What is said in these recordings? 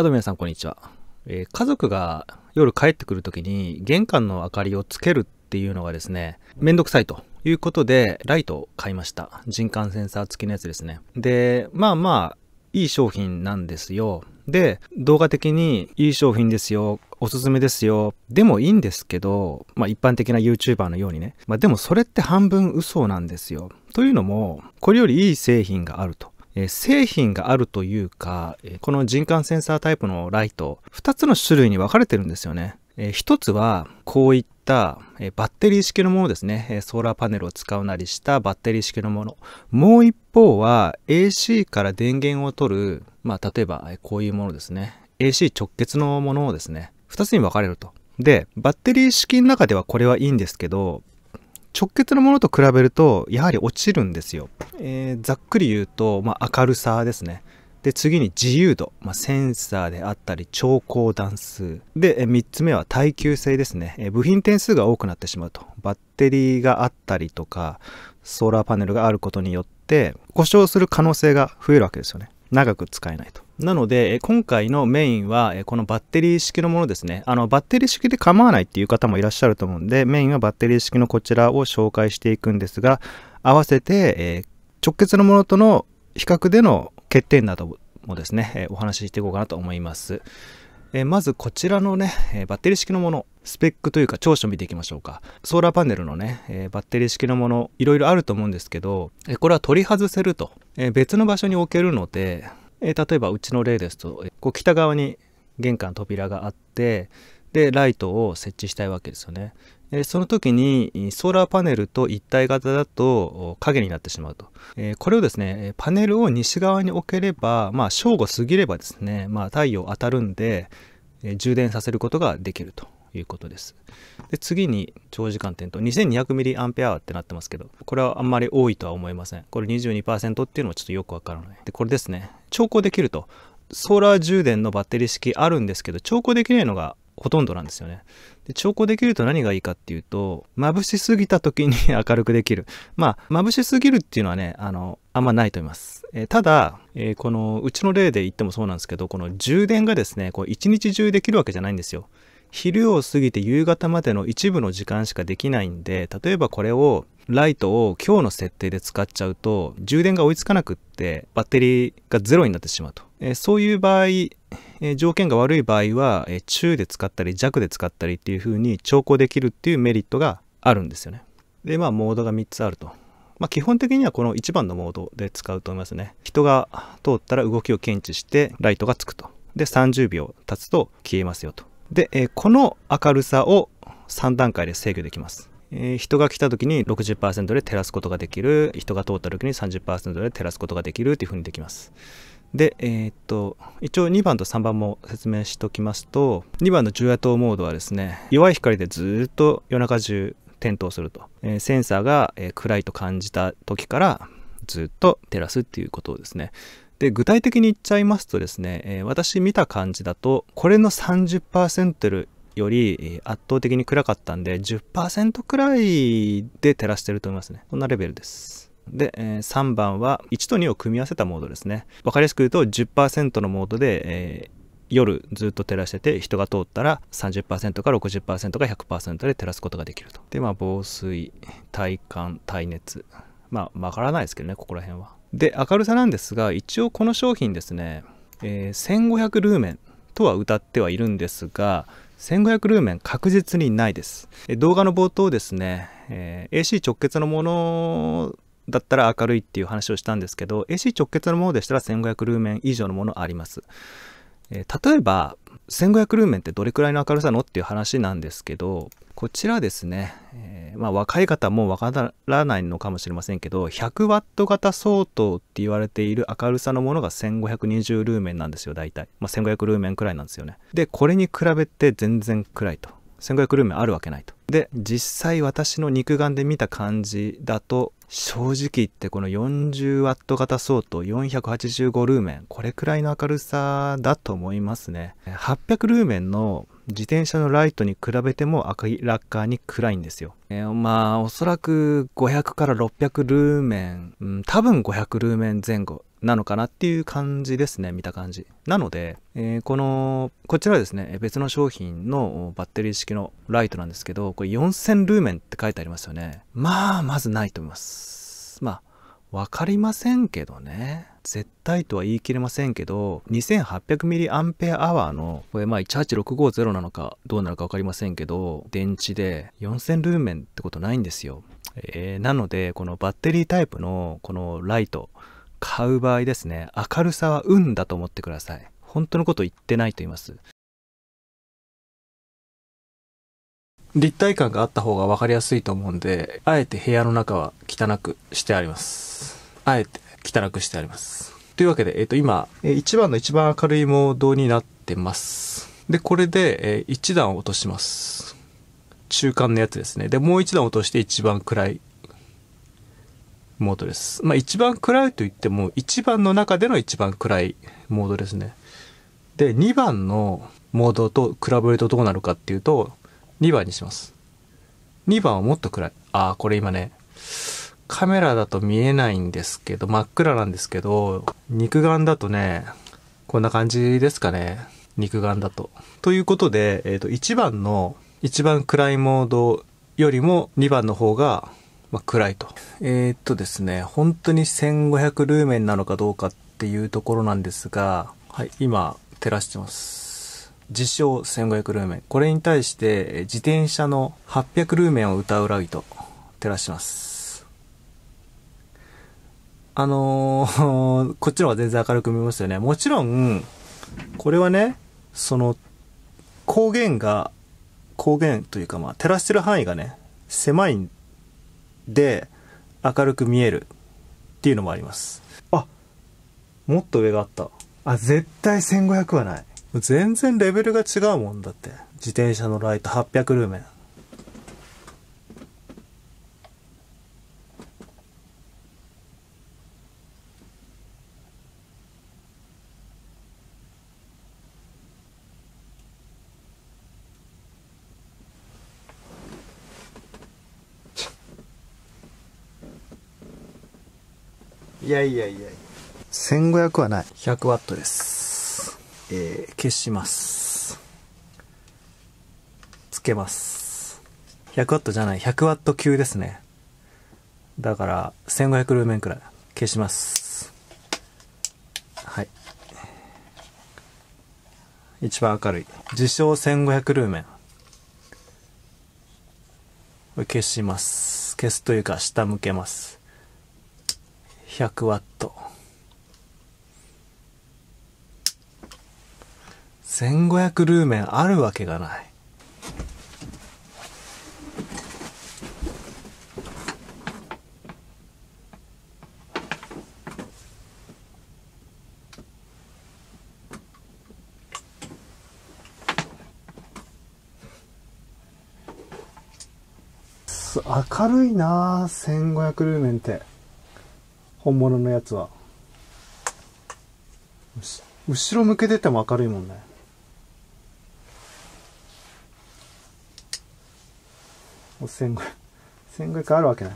あど皆さんこんにちは、えー、家族が夜帰ってくる時に玄関の明かりをつけるっていうのがですねめんどくさいということでライトを買いました人感センサー付きのやつですねでまあまあいい商品なんですよで動画的にいい商品ですよおすすめですよでもいいんですけど、まあ、一般的な YouTuber のようにね、まあ、でもそれって半分嘘なんですよというのもこれよりいい製品があるとえ製品があるというか、えこの人感センサータイプのライト、2つの種類に分かれてるんですよね。え1つは、こういった、えバッテリー式のものですね、えソーラーパネルを使うなりしたバッテリー式のもの。もう一方は、AC から電源を取る、まあ、例えば、こういうものですね。AC 直結のものをですね、2つに分かれると。で、バッテリー式の中ではこれはいいんですけど、直結のものと比べるとやはり落ちるんですよ、えー、ざっくり言うと、まあ、明るさですねで次に自由度、まあ、センサーであったり調光段数で3つ目は耐久性ですね部品点数が多くなってしまうとバッテリーがあったりとかソーラーパネルがあることによって故障する可能性が増えるわけですよね長く使えないと。なので、今回のメインは、このバッテリー式のものですね。あの、バッテリー式で構わないっていう方もいらっしゃると思うんで、メインはバッテリー式のこちらを紹介していくんですが、合わせて、え直結のものとの比較での欠点などもですね、お話ししていこうかなと思います。えー、まずこちらのね、えー、バッテリー式のもの、スペックというか長所見ていきましょうか。ソーラーパネルのね、えー、バッテリー式のもの、いろいろあると思うんですけど、えこれは取り外せると。え別の場所に置けるので、え例えばうちの例ですと、こう北側に玄関扉があって、でライトを設置したいわけですよね。でその時にソーラーパネルと一体型だと影になってしまうと。えこれをですね、パネルを西側に置ければ、まあ正午過ぎればですね、まあ太陽当たるんで、え充電させることができるということです。で次に長時間点灯 2200mAh ってなってますけどこれはあんまり多いとは思いませんこれ22%っていうのはちょっとよくわからないでこれですね調光できるとソーラー充電のバッテリー式あるんですけど調光できないのがほとんどなんですよね。で、調光できると何がいいかっていうと、眩しすぎた時に 明るくできる。まあ、眩しすぎるっていうのはね、あの、あんまないと思います。えー、ただ、えー、この、うちの例で言ってもそうなんですけど、この充電がですね、こう、一日中できるわけじゃないんですよ。昼を過ぎて夕方までの一部の時間しかできないんで、例えばこれを、ライトを今日の設定で使っちゃうと充電が追いつかなくってバッテリーがゼロになってしまうと、えー、そういう場合条件が悪い場合は、中で使ったり弱で使ったりっていう風に調校できるっていうメリットがあるんですよね。で、まあ、モードが3つあると。まあ、基本的にはこの1番のモードで使うと思いますね。人が通ったら動きを検知してライトがつくと。で、30秒経つと消えますよと。で、この明るさを3段階で制御できます。人が来た時に60%で照らすことができる人が通った時に30%で照らすことができるっていう風にできますで、えー、っと、一応2番と3番も説明しておきますと、2番の重夜灯モードはですね、弱い光でずっと夜中中点灯すると。えー、センサーが、えー、暗いと感じた時からずっと照らすっていうことをですね。で、具体的に言っちゃいますとですね、えー、私見た感じだと、これの30%より圧倒的に暗かったんで、10%くらいで照らしてると思いますね。こんなレベルです。で、え3番は1と2を組み合わせたモードですね。分かりやすく言うと10%のモードで、えー、夜ずっと照らしてて人が通ったら30%から60%か100%で照らすことができると。で、まあ防水、体感、耐熱。まあわからないですけどね、ここら辺は。で、明るさなんですが、一応この商品ですね、えー、1500ルーメンとは歌ってはいるんですが、1500ルーメン確実にないです。動画の冒頭ですね、えー、AC 直結のものだったら明るいっていう話をしたんですけど AC 直結のものでしたら1500ルーメン以上のものあります、えー、例えば1500ルーメンってどれくらいの明るさのっていう話なんですけどこちらですね、えー、まあ、若い方もわからないのかもしれませんけど 100W 型相当って言われている明るさのものが1520ルーメンなんですよ大体、まあ、1500ルーメンくらいなんですよねでこれに比べて全然暗いと1500ルーメンあるわけないと。で、実際私の肉眼で見た感じだと、正直言ってこの40ワット型相当485ルーメン、これくらいの明るさだと思いますね。800ルーメンの自転車のライトに比べても赤いラッカーに暗いんですよ。えー、まあおそらく500から600ルーメン、うん、多分500ルーメン前後なのかなっていう感じですね見た感じなので、えー、このこちらですね別の商品のバッテリー式のライトなんですけどこれ4000ルーメンって書いてありますよねまあまずないと思いますまあわかりませんけどね絶対とは言い切れませんけど 2800mAh のこれまあ18650なのかどうなのかわかりませんけど電池で4000ルーメンってことないんですよ、えー、なのでこのバッテリータイプのこのライト買う場合ですね、明るさは運だと思ってください。本当のこと言ってないと言います。立体感があった方が分かりやすいと思うんで、あえて部屋の中は汚くしてあります。あえて汚くしてあります。というわけで、えっ、ー、と今、1番の一番明るいモードになってます。で、これで、えー、1段落とします。中間のやつですね。で、もう1段落として一番暗いモードです。まあ一番暗いと言っても、1番の中での一番暗いモードですね。で、2番のモードと比べるとどうなるかっていうと、2番にします。2番はもっと暗い。ああ、これ今ね、カメラだと見えないんですけど、真っ暗なんですけど、肉眼だとね、こんな感じですかね。肉眼だと。ということで、えっ、ー、と、1番の一番暗いモードよりも2番の方がまあ、暗いと。えー、っとですね、本当に1500ルーメンなのかどうかっていうところなんですが、はい、今、照らしてます。自称1500ルーメン。これに対して、自転車の800ルーメンを歌うライト、照らしてます。あのー、こっちの方が全然明るく見えますよね。もちろん、これはね、その、光源が、光源というかまあ、照らしてる範囲がね、狭いんで明るく見えるっていうのもありますあもっと上があったあ絶対1500はない全然レベルが違うもんだって自転車のライト800ルーメンいやいやいや1500はない100ワットですえー、消しますつけます100ワットじゃない100ワット級ですねだから1500ルーメンくらい消しますはい一番明るい自称1500ルーメン消します消すというか下向けます100ワット1500ルーメンあるわけがない明るいな1500ルーメンって。本物のやつは後ろ向けてても明るいもんねあるわけない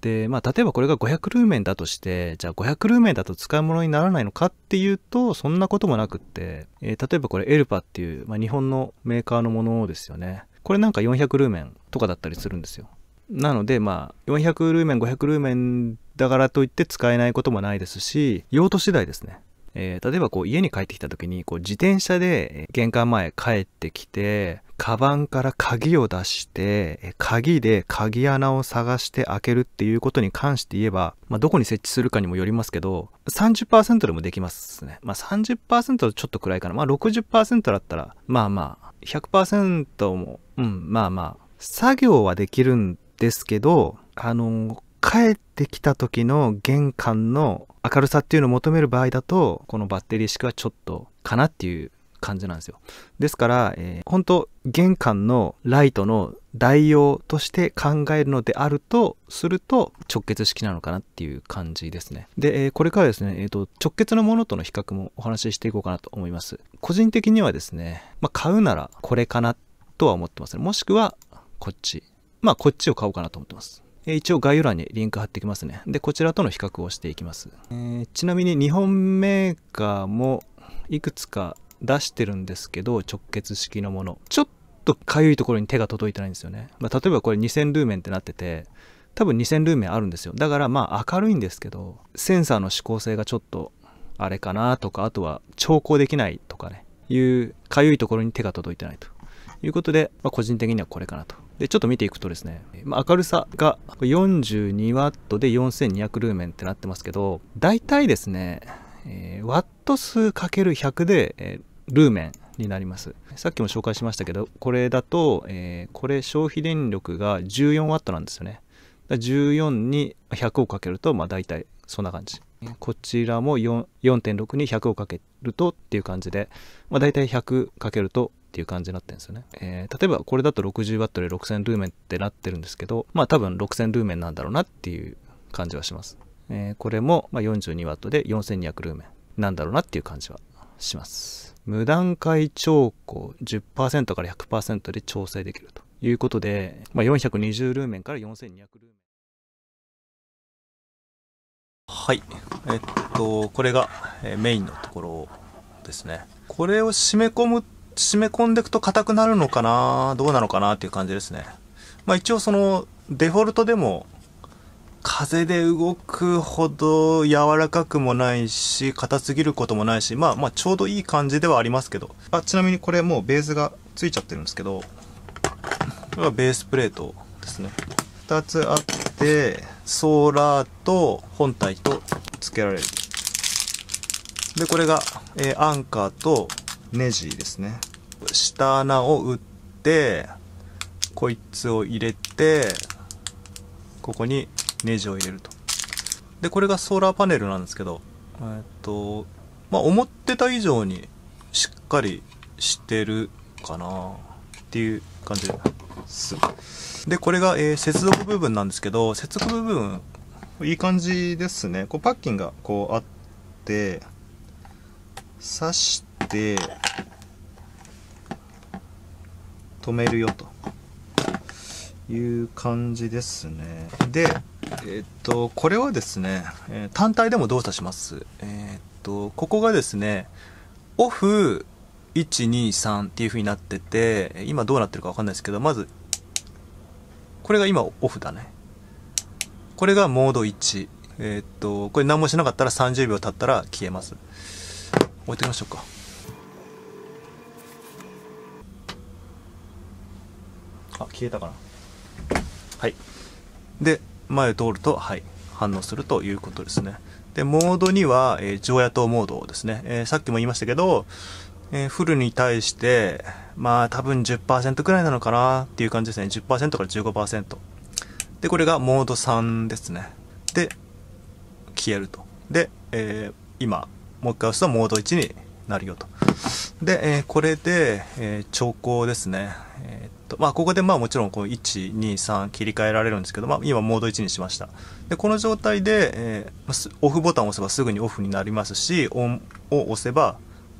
でまあ例えばこれが500ルーメンだとしてじゃあ500ルーメンだと使い物にならないのかっていうとそんなこともなくって、えー、例えばこれエルパっていう、まあ、日本のメーカーのものですよねこれなんか400ルーメンとかだったりするんですよなので、まあ、400ルーメン、500ルーメンだからといって使えないこともないですし、用途次第ですね。えー、例えばこう家に帰ってきた時にこう自転車で玄関前帰ってきて、カバンから鍵を出して、鍵で鍵穴を探して開けるっていうことに関して言えば、まあ、どこに設置するかにもよりますけど、30%でもできますね。まあ30%ちょっとくらいかな。まあ60%だったら、まあまあ、100%も、うん、まあまあ、作業はできるんですけど、あの、帰ってきた時の玄関の明るさっていうのを求める場合だと、このバッテリー式はちょっとかなっていう感じなんですよ。ですから、えー、本当玄関のライトの代用として考えるのであるとすると直結式なのかなっていう感じですね。で、えー、これからですね、えーと、直結のものとの比較もお話ししていこうかなと思います。個人的にはですね、まあ、買うならこれかなとは思ってますね。もしくはこっちまあ、こっちを買おうかなと思ってます。一応概要欄にリンク貼ってきますね。で、こちらとの比較をしていきます。えー、ちなみに日本メーカーもいくつか出してるんですけど、直結式のもの。ちょっとかゆいところに手が届いてないんですよね。まあ、例えばこれ2000ルーメンってなってて、多分2000ルーメンあるんですよ。だからまあ明るいんですけど、センサーの指向性がちょっとあれかなとか、あとは調光できないとかね、いうかゆいところに手が届いてないということで、まあ、個人的にはこれかなとでちょっと見ていくとですね、ま明るさが 42W で4200ルーメンってなってますけど大体ですね、えー、ワット数 ×100 で、えー、ルーメンになりますさっきも紹介しましたけどこれだと、えー、これ消費電力が 14W なんですよね14に100をかけるとまあ大体そんな感じこちらも4.6に100をかけるとっていう感じで、まあ、大体100かけるとっていう感じになってるんですよね。えー、例えばこれだと 60W で6000ルーメンってなってるんですけど、まあ多分6000ルーメンなんだろうなっていう感じはします。えー、これも 42W で4200ルーメンなんだろうなっていう感じはします。無段階調光10%から100%で調整できるということで、まあ、420ルーメンから4200ルーメン。はい。えっと、これがメインのところですね。これを締め込む締め込んでいくと硬くなるのかなどうなのかなっていう感じですね。まあ一応そのデフォルトでも風で動くほど柔らかくもないし、硬すぎることもないし、まあまあちょうどいい感じではありますけど。あ、ちなみにこれもうベースがついちゃってるんですけど、これはベースプレートですね。2つあって、ソーラーと本体と付けられる。で、これが、えー、アンカーとネジですね下穴を打ってこいつを入れてここにネジを入れるとでこれがソーラーパネルなんですけどえっとまあ思ってた以上にしっかりしてるかなっていう感じですでこれが、えー、接続部分なんですけど接続部分いい感じですねこうパッキンがこうあって刺してで止めるよという感じですねでえっとこれはですね、え単体でも動作しますえっとここがですねオフ123っていう風になってて今どうなってるか分かんないですけどまずこれが今オフだねこれがモード1えっとこれ何もしなかったら30秒経ったら消えます置いてみましょうかあ消えたかなはいで前を通るとはい反応するということですねでモードには、えー、常夜灯モードですね、えー、さっきも言いましたけど、えー、フルに対してまあ多分10%くらいなのかなっていう感じですね10%から15%でこれがモード3ですねで消えるとで、えー、今もう一回押すとモード1になるよとで、えー、これで、えー、兆ですね。えー、っと、まあ、ここで、まあ、もちろん、こう、1、2、3切り替えられるんですけど、まあ、今、モード1にしました。で、この状態で、えー、オフボタンを押せばすぐにオフになりますし、オンを押せば、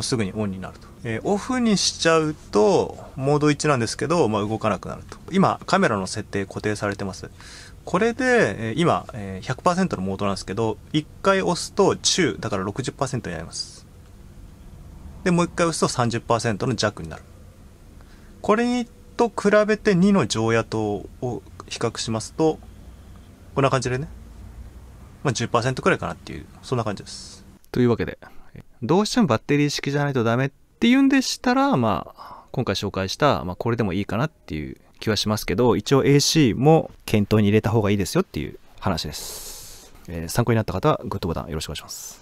すぐにオンになると。えー、オフにしちゃうと、モード1なんですけど、まあ、動かなくなると。今、カメラの設定固定されてます。これで、えー、今、えー、100%のモードなんですけど、1回押すと中、だから60%になります。でもう一回押すと30%の弱になるこれと比べて2の常夜灯を比較しますとこんな感じでね、まあ、10%くらいかなっていうそんな感じですというわけでどうしてもバッテリー式じゃないとダメっていうんでしたらまあ今回紹介した、まあ、これでもいいかなっていう気はしますけど一応 AC も検討に入れた方がいいですよっていう話です、えー、参考になった方はグッドボタンよろしくお願いします